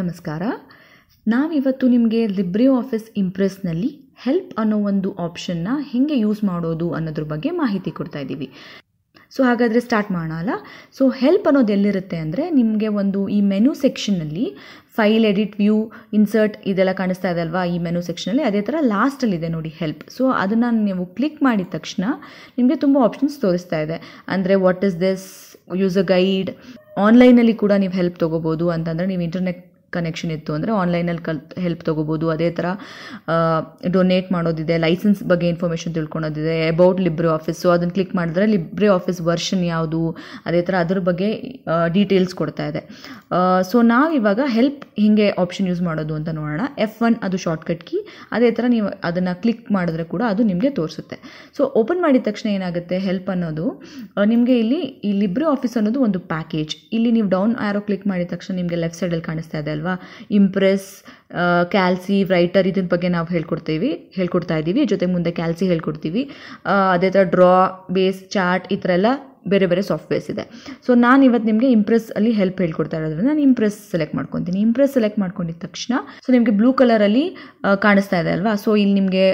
ನಮಸ್ಕಾರ ನಾವಿವತ್ತು ನಿಮಗೆ ಲಿಬ್ರಿಯೋ ಆಫೀಸ್ ಇಂಪ್ರೆಸ್ನಲ್ಲಿ ಹೆಲ್ಪ್ ಅನ್ನೋ ಒಂದು ಆಪ್ಷನ್ನ ಹೇಗೆ ಯೂಸ್ ಮಾಡೋದು ಅನ್ನೋದ್ರ ಬಗ್ಗೆ ಮಾಹಿತಿ ಕೊಡ್ತಾ ಇದ್ದೀವಿ ಸೊ ಹಾಗಾದರೆ ಸ್ಟಾರ್ಟ್ ಮಾಡೋಲ್ಲ ಸೊ ಹೆಲ್ಪ್ ಅನ್ನೋದು ಎಲ್ಲಿರುತ್ತೆ ಅಂದರೆ ನಿಮಗೆ ಒಂದು ಈ ಮೆನು ಸೆಕ್ಷನ್ನಲ್ಲಿ ಫೈಲ್ ಎಡಿಟ್ ವ್ಯೂ ಇನ್ಸರ್ಟ್ ಇದೆಲ್ಲ ಕಾಣಿಸ್ತಾ ಇದೆ ಅಲ್ವಾ ಈ ಮೆನು ಸೆಕ್ಷನಲ್ಲಿ ಅದೇ ಥರ ಲಾಸ್ಟಲ್ಲಿದೆ ನೋಡಿ ಹೆಲ್ಪ್ ಸೊ ಅದನ್ನು ನೀವು ಕ್ಲಿಕ್ ಮಾಡಿದ ತಕ್ಷಣ ನಿಮಗೆ ತುಂಬ ಆಪ್ಷನ್ಸ್ ತೋರಿಸ್ತಾ ಇದೆ ಅಂದರೆ what is this use a guide ಆನ್ಲೈನಲ್ಲಿ ಕೂಡ ನೀವು ಹೆಲ್ಪ್ ತೊಗೋಬೋದು ಅಂತಂದರೆ ನೀವು ಇಂಟರ್ನೆಟ್ ಕನೆಕ್ಷನ್ ಇತ್ತು ಅಂದರೆ ಆನ್ಲೈನಲ್ಲಿ ಕಲ್ ಹೆಲ್ಪ್ ತೊಗೋಬೋದು ಅದೇ ಥರ ಡೊನೇಟ್ ಮಾಡೋದಿದೆ ಲೈಸೆನ್ಸ್ ಬಗ್ಗೆ ಇನ್ಫಾರ್ಮೇಷನ್ ತಿಳ್ಕೊಳೋದಿದೆ ಅಬೌಟ್ ಲಿಬ್ರೆ ಸೊ ಅದನ್ನು ಕ್ಲಿಕ್ ಮಾಡಿದ್ರೆ ಲಿಬ್ರೆ ಆಫೀಸ್ ವರ್ಷನ್ ಯಾವುದು ಅದೇ ಥರ ಅದ್ರ ಬಗ್ಗೆ ಡೀಟೇಲ್ಸ್ ಕೊಡ್ತಾ ಇದೆ ಸೊ ನಾವಿವಾಗ ಹೆಲ್ಪ್ ಹೀಗೆ ಆಪ್ಷನ್ ಯೂಸ್ ಮಾಡೋದು ಅಂತ ನೋಡೋಣ ಎಫ್ ಒನ್ ಅದು ಶಾರ್ಟ್ಕಟ್ ಕೀ ಅದೇ ಥರ ನೀವು ಅದನ್ನು ಕ್ಲಿಕ್ ಮಾಡಿದ್ರೆ ಕೂಡ ಅದು ನಿಮಗೆ ತೋರಿಸುತ್ತೆ ಸೊ ಓಪನ್ ಮಾಡಿದ ತಕ್ಷಣ ಏನಾಗುತ್ತೆ ಹೆಲ್ಪ್ ಅನ್ನೋದು ನಿಮಗೆ ಇಲ್ಲಿ ಈ ಲಿಬ್ರೆ ಆಫೀಸ್ ಅನ್ನೋದು ಒಂದು ಪ್ಯಾಕೇಜ್ ಇಲ್ಲಿ ನೀವು ಡೌನ್ ಆ್ಯರೋ ಕ್ಲಿಕ್ ಮಾಡಿದ ತಕ್ಷಣ ನಿಮಗೆ ಲೆಫ್ಟ್ ಸೈಡಲ್ಲಿ ಕಾಣಿಸ್ತಾ ಇದೆ ಅಲ್ವಾ ಇಂಪ್ರೆಸ್ ಕ್ಯಾಲ್ಸಿ ರೈಟರ್ ಇದ್ರ ಬಗ್ಗೆ ನಾವು ಹೇಳ್ಕೊಡ್ತೀವಿ ಹೇಳ್ಕೊಡ್ತಾ ಇದ್ದೀವಿ ಜೊತೆ ಮುಂದೆ ಕ್ಯಾಲ್ಸಿ ಹೇಳ್ಕೊಡ್ತೀವಿ ಅದೇ ಥರ ಡ್ರಾ ಬೇಸ್ ಚಾರ್ಟ್ ಈ ಥರ ಎಲ್ಲ ಬೇರೆ ಬೇರೆ ಸಾಫ್ಟ್ವೇರ್ಸ್ ಇದೆ ಸೊ ನಾನು ಇವತ್ತು ನಿಮಗೆ ಇಂಪ್ರೆಸ್ ಅಲ್ಲಿ ಹೆಲ್ಪ್ ಹೇಳ್ಕೊಡ್ತಾ ಇರೋದ್ರಿಂದ ನಾನು ಇಂಪ್ರೆಸ್ ಸೆಲೆಕ್ಟ್ ಮಾಡ್ಕೊತೀನಿ ಇಂಪ್ರೆಸ್ ಸೆಲೆಕ್ಟ್ ಮಾಡ್ಕೊಂಡಿದ ತಕ್ಷಣ ಸೊ ನಿಮಗೆ ಬ್ಲೂ ಕಲರಲ್ಲಿ ಕಾಣಿಸ್ತಾ ಇದೆ ಅಲ್ವಾ ಸೊ ಇಲ್ಲಿ ನಿಮಗೆ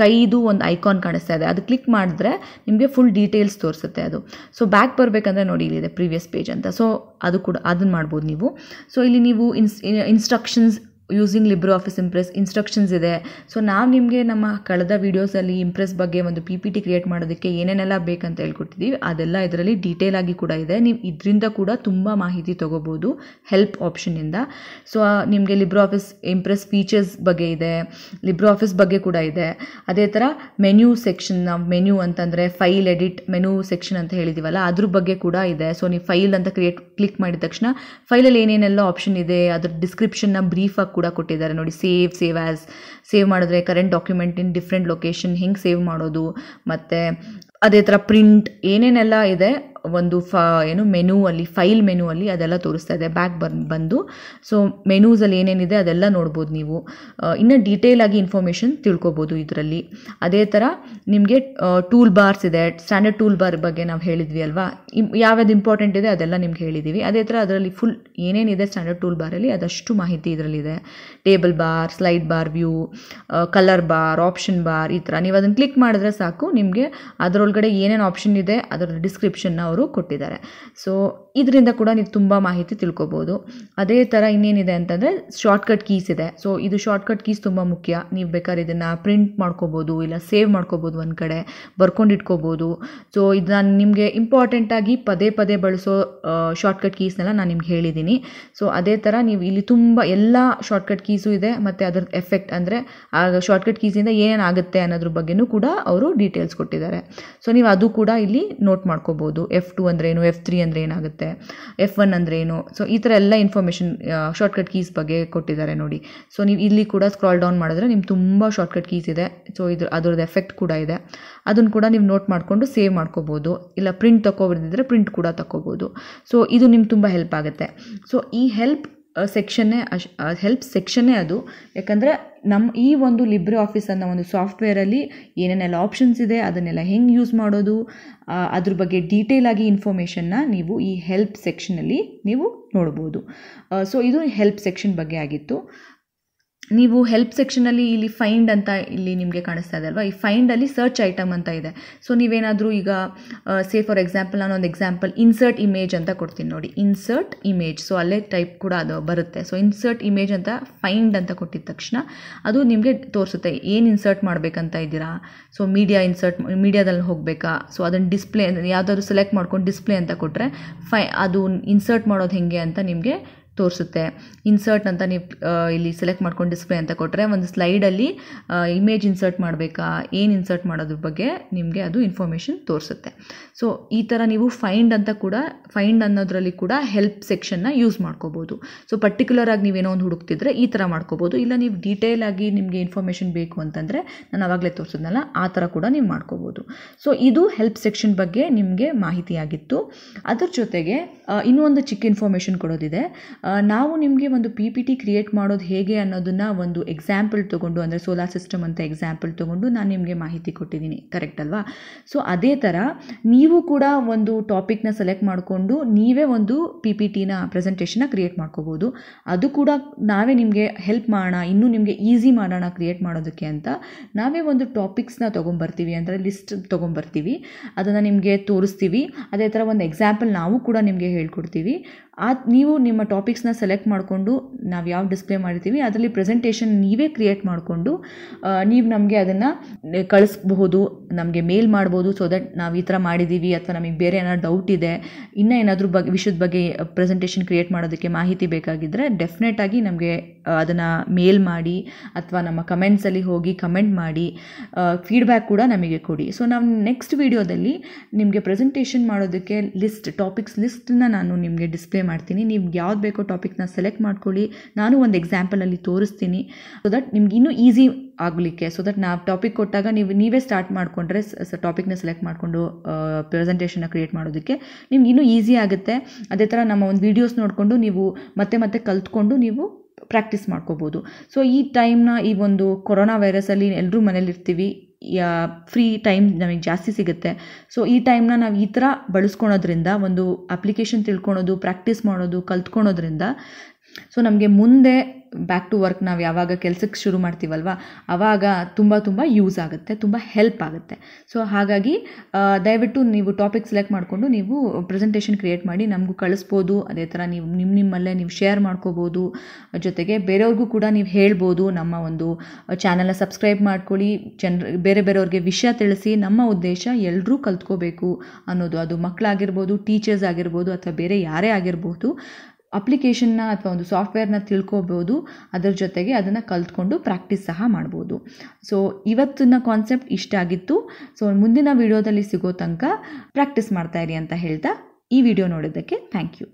ಕೈದು ಒಂದು ಐಕಾನ್ ಕಾಣಿಸ್ತಾ ಇದೆ ಅದು ಕ್ಲಿಕ್ ಮಾಡಿದ್ರೆ ನಿಮಗೆ ಫುಲ್ ಡೀಟೇಲ್ಸ್ ತೋರಿಸುತ್ತೆ ಅದು ಸೊ ಬ್ಯಾಕ್ ಬರಬೇಕಂದ್ರೆ ನೋಡಿ ಇಲ್ಲಿದೆ ಪ್ರೀವಿಯಸ್ ಪೇಜ್ ಅಂತ ಸೊ ಅದು ಕೂಡ ಅದನ್ನು ಮಾಡ್ಬೋದು ನೀವು ಸೊ ಇಲ್ಲಿ ನೀವು ಇನ್ಸ್ instructions using Libre office Impress instructions ಇದೆ ಸೊ ನಾವು ನಿಮಗೆ ನಮ್ಮ ಕಳೆದ ವೀಡಿಯೋಸಲ್ಲಿ ಇಂಪ್ರೆಸ್ ಬಗ್ಗೆ ಒಂದು ಪಿ ಪಿ ಟಿ ಕ್ರಿಯೇಟ್ ಮಾಡೋದಕ್ಕೆ ಏನೇನೆಲ್ಲ ಬೇಕಂತ ಹೇಳ್ಕೊಟ್ಟಿದ್ದೀವಿ ಅದೆಲ್ಲ ಇದರಲ್ಲಿ ಡೀಟೇಲ್ ಆಗಿ ಕೂಡ ಇದೆ ನೀವು ಇದರಿಂದ ಕೂಡ ತುಂಬ ಮಾಹಿತಿ ತೊಗೋಬೋದು ಹೆಲ್ಪ್ ಆಪ್ಷನಿಂದ ಸೊ ನಿಮಗೆ ಲಿಬ್ರೋ ಆಫೀಸ್ ಇಂಪ್ರೆಸ್ ಫೀಚರ್ಸ್ ಬಗ್ಗೆ ಇದೆ ಲಿಬ್ರೋ ಆಫೀಸ್ ಬಗ್ಗೆ ಕೂಡ ಇದೆ ಅದೇ ಥರ ಮೆನ್ಯೂ ಸೆಕ್ಷನ್ ಮೆನ್ಯೂ ಅಂತಂದರೆ ಫೈಲ್ ಎಡಿಟ್ ಮೆನು ಸೆಕ್ಷನ್ ಅಂತ ಹೇಳಿದೀವಲ್ಲ ಅದ್ರ ಬಗ್ಗೆ ಕೂಡ ಇದೆ ಸೊ ನೀವು ಫೈಲ್ ಅಂತ ಕ್ರಿಯೇಟ್ ಕ್ಲಿಕ್ ಮಾಡಿದ ತಕ್ಷಣ ಫೈಲಲ್ಲಿ ಏನೇನೆಲ್ಲ ಆಪ್ಷನ್ ಇದೆ ಅದ್ರ ಡಿಸ್ಕ್ರಿಪ್ಷನ್ನ ಬ್ರೀಫಾಗಿ ಕೂಡ ಕೊಟ್ಟಿದ್ದಾರೆ ನೋಡಿ ಸೇವ್ ಸೇವ್ ಆ್ಯಸ್ ಸೇವ್ ಮಾಡಿದ್ರೆ current document in different location ಹೆಂಗೆ ಸೇವ್ ಮಾಡೋದು ಮತ್ತು ಅದೇ ಥರ ಪ್ರಿಂಟ್ ಏನೇನೆಲ್ಲ ಇದೆ ಒಂದು ಫ ಏನು ಮೆನು ಅಲ್ಲಿ ಫೈಲ್ ಮೆನು ಅಲ್ಲಿ ಅದೆಲ್ಲ ತೋರಿಸ್ತಾ ಇದೆ ಬ್ಯಾಕ್ ಬರ್ ಬಂದು ಸೊ ಮೆನೂಸಲ್ಲಿ ಏನೇನಿದೆ ಅದೆಲ್ಲ ನೋಡ್ಬೋದು ನೀವು ಇನ್ನು ಡೀಟೇಲ್ ಆಗಿ ಇನ್ಫಾರ್ಮೇಷನ್ ತಿಳ್ಕೊಬೋದು ಇದರಲ್ಲಿ ಅದೇ ಥರ ನಿಮಗೆ ಟೂಲ್ ಬಾರ್ಸ್ ಇದೆ ಸ್ಟ್ಯಾಂಡರ್ಡ್ ಟೂಲ್ ಬಾರ್ ಬಗ್ಗೆ ನಾವು ಹೇಳಿದ್ವಿ ಅಲ್ವಾ ಯಾವ್ಯಾವ್ದು ಇಂಪಾರ್ಟೆಂಟ್ ಇದೆ ಅದೆಲ್ಲ ನಿಮ್ಗೆ ಹೇಳಿದ್ದೀವಿ ಅದೇ ಥರ ಅದರಲ್ಲಿ ಫುಲ್ ಏನೇನಿದೆ ಸ್ಟ್ಯಾಂಡರ್ಡ್ ಟೂಲ್ ಬಾರಲ್ಲಿ ಅದಷ್ಟು ಮಾಹಿತಿ ಇದರಲ್ಲಿದೆ table bar slide bar view colour bar option bar ಈ ಥರ ನೀವು ಅದನ್ನು ಕ್ಲಿಕ್ ಮಾಡಿದ್ರೆ ಸಾಕು ನಿಮಗೆ ಅದರೊಳಗಡೆ ಏನೇನು ಆಪ್ಷನ್ ಇದೆ ಅದರ ಡಿಸ್ಕ್ರಿಪ್ಷನ್ನ ಅವರು ಕೊಟ್ಟಿದ್ದಾರೆ ಸೊ ಇದರಿಂದ ಕೂಡ ನೀವು ತುಂಬ ಮಾಹಿತಿ ತಿಳ್ಕೊಬೋದು ಅದೇ ಥರ ಇನ್ನೇನಿದೆ ಅಂತಂದರೆ ಶಾರ್ಟ್ಕಟ್ ಕೀಸ್ ಇದೆ ಸೊ ಇದು ಶಾರ್ಟ್ಕಟ್ ಕೀಸ್ ತುಂಬ ಮುಖ್ಯ ನೀವು ಬೇಕಾದ್ರೆ ಇದನ್ನು ಪ್ರಿಂಟ್ ಮಾಡ್ಕೋಬೋದು ಇಲ್ಲ ಸೇವ್ ಮಾಡ್ಕೋಬೋದು ಒಂದು ಕಡೆ ಬರ್ಕೊಂಡಿಟ್ಕೋಬೋದು ಸೊ ಇದನ್ನ ನಿಮಗೆ ಇಂಪಾರ್ಟೆಂಟಾಗಿ ಪದೇ ಪದೇ ಬಳಸೋ ಶಾರ್ಟ್ಕಟ್ ಕೀಸ್ನೆಲ್ಲ ನಾನು ನಿಮ್ಗೆ ಹೇಳಿದ್ದೀನಿ ಸೊ ಅದೇ ಥರ ನೀವು ಇಲ್ಲಿ ತುಂಬ ಎಲ್ಲ ಶಾರ್ಟ್ಕಟ್ ಕೀಸು ಇದೆ ಮತ್ತು ಅದರ ಎಫೆಕ್ಟ್ ಅಂದರೆ ಶಾರ್ಟ್ಕಟ್ ಕೀಸಿಂದ ಆಗುತ್ತೆ ಅನ್ನೋದ್ರ ಬಗ್ಗೆನೂ ಕೂಡ ಅವರು ಡೀಟೇಲ್ಸ್ ಕೊಟ್ಟಿದ್ದಾರೆ ಸೊ ನೀವು ಅದು ಕೂಡ ಇಲ್ಲಿ ನೋಟ್ ಮಾಡ್ಕೋಬೋದು ಎಫ್ ಟು ಅಂದರೆ ಏನು ಎಫ್ ತ್ರೀ ಅಂದರೆ ಏನಾಗುತ್ತೆ ಎಫ್ ಒನ್ ಅಂದರೆ ಏನು ಸೊ ಈ ಥರ ಎಲ್ಲ ಇನ್ಫಾರ್ಮೇಷನ್ ಶಾರ್ಟ್ಕಟ್ ಕೀಸ್ ಬಗ್ಗೆ ಕೊಟ್ಟಿದ್ದಾರೆ ನೋಡಿ ಸೊ ನೀವು ಇಲ್ಲಿ ಕೂಡ ಸ್ಕ್ರಾಲ್ ಡೌನ್ ಮಾಡಿದ್ರೆ ನಿಮ್ಗೆ ತುಂಬ ಶಾರ್ಟ್ಕಟ್ ಕೀಸ್ ಇದೆ ಸೊ ಇದ್ರ ಅದರದ್ದು ಎಫೆಕ್ಟ್ ಕೂಡ ಇದೆ ಅದನ್ನು ಕೂಡ ನೀವು ನೋಟ್ ಮಾಡಿಕೊಂಡು ಸೇವ್ ಮಾಡ್ಕೋಬೋದು ಇಲ್ಲ ಪ್ರಿಂಟ್ ತಗೋಬಂದಿದ್ರೆ ಪ್ರಿಂಟ್ ಕೂಡ ತಗೋಬೋದು ಸೊ ಇದು ನಿಮ್ಗೆ ತುಂಬ ಹೆಲ್ಪ್ ಆಗುತ್ತೆ ಸೊ ಈ ಹೆಲ್ಪ್ ಸೆಕ್ಷನ್ನೇ ಅಶ್ ಹೆಲ್ಪ್ ಸೆಕ್ಷನ್ನೇ ಅದು ಯಾಕಂದರೆ ನಮ್ಮ ಈ ಒಂದು ಲಿಬ್ರೆ ಆಫೀಸ್ ಅನ್ನೋ ಒಂದು ಸಾಫ್ಟ್ವೇರಲ್ಲಿ ಏನೇನೆಲ್ಲ ಆಪ್ಷನ್ಸ್ ಇದೆ ಅದನ್ನೆಲ್ಲ ಹೆಂಗೆ ಯೂಸ್ ಮಾಡೋದು ಅದ್ರ ಬಗ್ಗೆ ಡೀಟೇಲ್ ಆಗಿ ಇನ್ಫಾರ್ಮೇಷನ್ನ ನೀವು ಈ ಹೆಲ್ಪ್ ಸೆಕ್ಷನಲ್ಲಿ ನೀವು ನೋಡ್ಬೋದು ಸೊ ಇದು ಹೆಲ್ಪ್ ಸೆಕ್ಷನ್ ಬಗ್ಗೆ ಆಗಿತ್ತು ನೀವು ಹೆಲ್ಪ್ ಸೆಕ್ಷನಲ್ಲಿ ಇಲ್ಲಿ ಫೈಂಡ್ ಅಂತ ಇಲ್ಲಿ ನಿಮಗೆ ಕಾಣಿಸ್ತಾ ಇದೆ ಅಲ್ವಾ ಈ ಫೈಂಡಲ್ಲಿ ಸರ್ಚ್ ಐಟಮ್ ಅಂತ ಇದೆ ಸೊ ನೀವೇನಾದರೂ ಈಗ ಸೇ ಫಾರ್ ಎಕ್ಸಾಂಪಲ್ ನಾನು ಒಂದು ಎಕ್ಸಾಂಪಲ್ ಇನ್ಸರ್ಟ್ ಇಮೇಜ್ ಅಂತ ಕೊಡ್ತೀನಿ ನೋಡಿ ಇನ್ಸರ್ಟ್ ಇಮೇಜ್ ಸೊ ಅಲ್ಲೇ ಟೈಪ್ ಕೂಡ ಅದು ಬರುತ್ತೆ ಸೊ ಇನ್ಸರ್ಟ್ ಇಮೇಜ್ ಅಂತ ಫೈಂಡ್ ಅಂತ ಕೊಟ್ಟಿದ ತಕ್ಷಣ ಅದು ನಿಮಗೆ ತೋರಿಸುತ್ತೆ ಏನು ಇನ್ಸರ್ಟ್ ಮಾಡ್ಬೇಕಂತ ಇದ್ದೀರಾ ಸೊ ಮೀಡಿಯಾ ಇನ್ಸರ್ಟ್ ಮೀಡಿಯಾದಲ್ಲಿ ಹೋಗಬೇಕಾ ಸೊ ಅದನ್ನು ಡಿಸ್ಪ್ಲೇ ಯಾವುದಾದ್ರು ಸೆಲೆಕ್ಟ್ ಮಾಡ್ಕೊಂಡು ಡಿಸ್ಪ್ಲೇ ಅಂತ ಕೊಟ್ಟರೆ ಫೈ ಅದು ಇನ್ಸರ್ಟ್ ಮಾಡೋದು ಹೇಗೆ ಅಂತ ನಿಮಗೆ ತೋರಿಸುತ್ತೆ ಇನ್ಸರ್ಟ್ ಅಂತ ನೀವು ಇಲ್ಲಿ ಸೆಲೆಕ್ಟ್ ಮಾಡ್ಕೊಂಡು ಡಿಸ್ಪ್ಲೇ ಅಂತ ಕೊಟ್ಟರೆ ಒಂದು ಸ್ಲೈಡಲ್ಲಿ ಇಮೇಜ್ ಇನ್ಸರ್ಟ್ ಮಾಡಬೇಕಾ ಏನು ಇನ್ಸರ್ಟ್ ಮಾಡೋದ್ರ ಬಗ್ಗೆ ನಿಮಗೆ ಅದು ಇನ್ಫಾರ್ಮೇಷನ್ ತೋರಿಸುತ್ತೆ ಸೊ ಈ ಥರ ನೀವು ಫೈಂಡ್ ಅಂತ ಕೂಡ ಫೈಂಡ್ ಅನ್ನೋದ್ರಲ್ಲಿ ಕೂಡ ಹೆಲ್ಪ್ ಸೆಕ್ಷನ್ನ ಯೂಸ್ ಮಾಡ್ಕೋಬೋದು ಸೊ ಪರ್ಟಿಕ್ಯುಲರ್ ಆಗಿ ನೀವೇನೋ ಒಂದು ಹುಡುಕ್ತಿದ್ರೆ ಈ ಥರ ಮಾಡ್ಕೋಬೋದು ಇಲ್ಲ ನೀವು ಡೀಟೇಲ್ ಆಗಿ ನಿಮಗೆ ಇನ್ಫಾರ್ಮೇಷನ್ ಬೇಕು ಅಂತಂದರೆ ನಾನು ಆವಾಗಲೇ ತೋರಿಸಿದ್ನಲ್ಲ ಆ ಥರ ಕೂಡ ನೀವು ಮಾಡ್ಕೋಬೋದು ಸೊ ಇದು ಹೆಲ್ಪ್ ಸೆಕ್ಷನ್ ಬಗ್ಗೆ ನಿಮಗೆ ಮಾಹಿತಿಯಾಗಿತ್ತು ಅದ್ರ ಜೊತೆಗೆ ಇನ್ನೂ ಒಂದು ಚಿಕ್ಕ ಇನ್ಫಾರ್ಮೇಷನ್ ಕೊಡೋದಿದೆ ನಾವು ನಿಮಗೆ ಒಂದು ಪಿ ಪಿ ಟಿ ಕ್ರಿಯೇಟ್ ಮಾಡೋದು ಹೇಗೆ ಅನ್ನೋದನ್ನು ಒಂದು ಎಕ್ಸಾಂಪಲ್ ತೊಗೊಂಡು ಅಂದರೆ ಸೋಲಾರ್ ಸಿಸ್ಟಮ್ ಅಂತ ಎಕ್ಸಾಂಪಲ್ ತೊಗೊಂಡು ನಾನು ನಿಮಗೆ ಮಾಹಿತಿ ಕೊಟ್ಟಿದ್ದೀನಿ ಕರೆಕ್ಟ್ ಅಲ್ವಾ ಸೊ ಅದೇ ಥರ ನೀವು ಕೂಡ ಒಂದು ಟಾಪಿಕ್ನ ಸೆಲೆಕ್ಟ್ ಮಾಡಿಕೊಂಡು ನೀವೇ ಒಂದು ಪಿ ಪಿ ಟಿನ ಪ್ರೆಸೆಂಟೇಷನ್ನ ಕ್ರಿಯೇಟ್ ಮಾಡ್ಕೋಬೋದು ಅದು ಕೂಡ ನಾವೇ ನಿಮಗೆ ಹೆಲ್ಪ್ ಮಾಡೋಣ ಇನ್ನೂ ನಿಮಗೆ ಈಸಿ ಮಾಡೋಣ ಕ್ರಿಯೇಟ್ ಮಾಡೋದಕ್ಕೆ ಅಂತ ನಾವೇ ಒಂದು ಟಾಪಿಕ್ಸ್ನ ತೊಗೊಂಬರ್ತೀವಿ ಅಂದರೆ ಲಿಸ್ಟ್ ತೊಗೊಂಬರ್ತೀವಿ ಅದನ್ನು ನಿಮಗೆ ತೋರಿಸ್ತೀವಿ ಅದೇ ಥರ ಒಂದು ಎಕ್ಸಾಂಪಲ್ ನಾವು ಕೂಡ ನಿಮಗೆ ಹೇಳ್ಕೊಡ್ತೀವಿ ಆ ನೀವು ನಿಮ್ಮ ಟಾಪಿಕ್ಸ್ನ ಸೆಲೆಕ್ಟ್ ಮಾಡಿಕೊಂಡು ನಾವು ಯಾವ ಡಿಸ್ಪ್ಲೇ ಮಾಡಿರ್ತೀವಿ ಅದರಲ್ಲಿ ಪ್ರೆಸೆಂಟೇಷನ್ ನೀವೇ ಕ್ರಿಯೇಟ್ ಮಾಡಿಕೊಂಡು ನೀವು ನಮಗೆ ಅದನ್ನು ಕಳಿಸ್ಬಹುದು ನಮಗೆ ಮೇಲ್ ಮಾಡ್ಬೋದು ಸೊ ದಟ್ ನಾವು ಈ ಥರ ಮಾಡಿದ್ದೀವಿ ಅಥವಾ ನಮಗೆ ಬೇರೆ ಏನಾದ್ರು ಡೌಟ್ ಇದೆ ಇನ್ನೂ ಏನಾದರೂ ಬಗ್ಗೆ ವಿಷಯದ ಬಗ್ಗೆ ಪ್ರೆಸೆಂಟೇಷನ್ ಕ್ರಿಯೇಟ್ ಮಾಡೋದಕ್ಕೆ ಮಾಹಿತಿ ಬೇಕಾಗಿದ್ದರೆ ಡೆಫಿನೆಟಾಗಿ ನಮಗೆ ಅದನ್ನು ಮೇಲ್ ಮಾಡಿ ಅಥವಾ ನಮ್ಮ ಕಮೆಂಟ್ಸಲ್ಲಿ ಹೋಗಿ ಕಮೆಂಟ್ ಮಾಡಿ ಫೀಡ್ಬ್ಯಾಕ್ ಕೂಡ ನಮಗೆ ಕೊಡಿ ಸೊ ನಾವು ನೆಕ್ಸ್ಟ್ ವೀಡಿಯೋದಲ್ಲಿ ನಿಮಗೆ ಪ್ರೆಸೆಂಟೇಷನ್ ಮಾಡೋದಕ್ಕೆ ಲಿಸ್ಟ್ ಟಾಪಿಕ್ಸ್ ಲಿಸ್ಟನ್ನ ನಾನು ನಿಮಗೆ ಡಿಸ್ಪ್ಲೇ ಮಾಡ್ತೀನಿ ನಿಮ್ಗೆ ಯಾವ್ದು ಬೇಕೋ ಟಾಪಿಕ್ನ ಸೆಲೆಕ್ಟ್ ಮಾಡ್ಕೊಳ್ಳಿ ನಾನು ಒಂದು ಎಕ್ಸಾಂಪಲಲ್ಲಿ ತೋರಿಸ್ತೀನಿ ಸೊ ದಟ್ ನಿಮ್ಗೆ ಇನ್ನೂ ಈಸಿ ಆಗಲಿಕ್ಕೆ ಸೊ ದಟ್ ನಾವು ಟಾಪಿಕ್ ಕೊಟ್ಟಾಗ ನೀವು ನೀವೇ ಸ್ಟಾರ್ಟ್ ಮಾಡಿಕೊಂಡ್ರೆ ಟಾಪಿಕ್ನ ಸೆಲೆಕ್ಟ್ ಮಾಡಿಕೊಂಡು ಪ್ರೆಸೆಂಟೇಷನ್ನ ಕ್ರಿಯೇಟ್ ಮಾಡೋದಕ್ಕೆ ನಿಮ್ಗೆ ಇನ್ನೂ ಈಸಿ ಆಗುತ್ತೆ ಅದೇ ಥರ ನಮ್ಮ ಒಂದು ವೀಡಿಯೋಸ್ ನೋಡಿಕೊಂಡು ನೀವು ಮತ್ತೆ ಮತ್ತೆ ಕಲ್ತ್ಕೊಂಡು ನೀವು ಪ್ರಾಕ್ಟೀಸ್ ಮಾಡ್ಕೋಬೋದು ಸೊ ಈ ಟೈಮ್ನ ಈ ಒಂದು ಕೊರೋನಾ ವೈರಸಲ್ಲಿ ಎಲ್ಲರೂ ಮನೇಲಿರ್ತೀವಿ ಯಾ ಫ್ರೀ ಟೈಮ್ ನಮಗೆ ಜಾಸ್ತಿ ಸಿಗುತ್ತೆ ಸೊ ಈ ಟೈಮ್ನ ನಾವು ಈ ಥರ ಬಳಸ್ಕೊಳೋದ್ರಿಂದ ಒಂದು ಅಪ್ಲಿಕೇಶನ್ ತಿಳ್ಕೊಳೋದು ಪ್ರಾಕ್ಟೀಸ್ ಮಾಡೋದು ಕಲ್ತ್ಕೊಳೋದ್ರಿಂದ ಸೊ ನಮಗೆ ಮುಂದೆ ಬ್ಯಾಕ್ ಟು ವರ್ಕ್ ನಾವು ಯಾವಾಗ ಕೆಲಸಕ್ಕೆ ಶುರು ಮಾಡ್ತೀವಲ್ವ ಆವಾಗ ತುಂಬ ತುಂಬ ಯೂಸ್ ಆಗುತ್ತೆ ತುಂಬ ಹೆಲ್ಪ್ ಆಗುತ್ತೆ ಸೊ ಹಾಗಾಗಿ ದಯವಿಟ್ಟು ನೀವು ಟಾಪಿಕ್ ಸೆಲೆಕ್ಟ್ ಮಾಡಿಕೊಂಡು ನೀವು ಪ್ರೆಸೆಂಟೇಷನ್ ಕ್ರಿಯೇಟ್ ಮಾಡಿ ನಮಗೂ ಕಳಿಸ್ಬೋದು ಅದೇ ಥರ ನೀವು ನಿಮ್ಮ ನಿಮ್ಮಲ್ಲೇ ನೀವು ಶೇರ್ ಮಾಡ್ಕೋಬೋದು ಜೊತೆಗೆ ಬೇರೆಯವ್ರಿಗೂ ಕೂಡ ನೀವು ಹೇಳ್ಬೋದು ನಮ್ಮ ಒಂದು ಚಾನಲ್ನ ಸಬ್ಸ್ಕ್ರೈಬ್ ಮಾಡ್ಕೊಳ್ಳಿ ಜನರ ಬೇರೆ ಬೇರೆಯವ್ರಿಗೆ ವಿಷಯ ತಿಳಿಸಿ ನಮ್ಮ ಉದ್ದೇಶ ಎಲ್ಲರೂ ಕಲ್ತ್ಕೋಬೇಕು ಅನ್ನೋದು ಅದು ಮಕ್ಕಳಾಗಿರ್ಬೋದು ಟೀಚರ್ಸ್ ಆಗಿರ್ಬೋದು ಅಥವಾ ಬೇರೆ ಯಾರೇ ಆಗಿರ್ಬೋದು ಅಪ್ಲಿಕೇಶನ್ನ ಅಥವಾ ಒಂದು ಸಾಫ್ಟ್ವೇರ್ನ ತಿಳ್ಕೊಬೋದು ಅದರ ಜೊತೆಗೆ ಅದನ್ನು ಕಲ್ತ್ಕೊಂಡು ಪ್ರಾಕ್ಟೀಸ್ ಸಹ ಮಾಡ್ಬೋದು ಸೊ ಇವತ್ತಿನ ಕಾನ್ಸೆಪ್ಟ್ ಇಷ್ಟ ಆಗಿತ್ತು ಸೊ ಮುಂದಿನ ವಿಡಿಯೋದಲ್ಲಿ ಸಿಗೋ ತನಕ ಪ್ರಾಕ್ಟೀಸ್ ಮಾಡ್ತಾಯಿರಿ ಅಂತ ಹೇಳ್ತಾ ಈ ವಿಡಿಯೋ ನೋಡೋದಕ್ಕೆ ಥ್ಯಾಂಕ್ ಯು